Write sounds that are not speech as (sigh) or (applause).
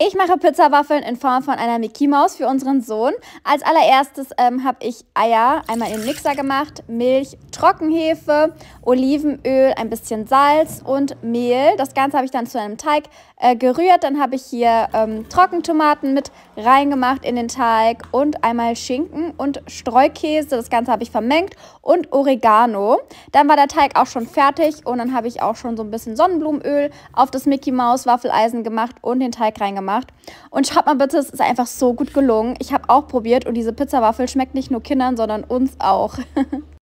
Ich mache Pizzawaffeln in Form von einer Mickey Maus für unseren Sohn. Als allererstes ähm, habe ich Eier einmal in den Mixer gemacht, Milch Trockenhefe, Olivenöl, ein bisschen Salz und Mehl. Das Ganze habe ich dann zu einem Teig äh, gerührt. Dann habe ich hier ähm, Trockentomaten mit reingemacht in den Teig und einmal Schinken und Streukäse. Das Ganze habe ich vermengt und Oregano. Dann war der Teig auch schon fertig und dann habe ich auch schon so ein bisschen Sonnenblumenöl auf das Mickey Mouse Waffeleisen gemacht und den Teig reingemacht. Und schaut mal bitte, es ist einfach so gut gelungen. Ich habe auch probiert und diese Pizzawaffel schmeckt nicht nur Kindern, sondern uns auch. (laughs)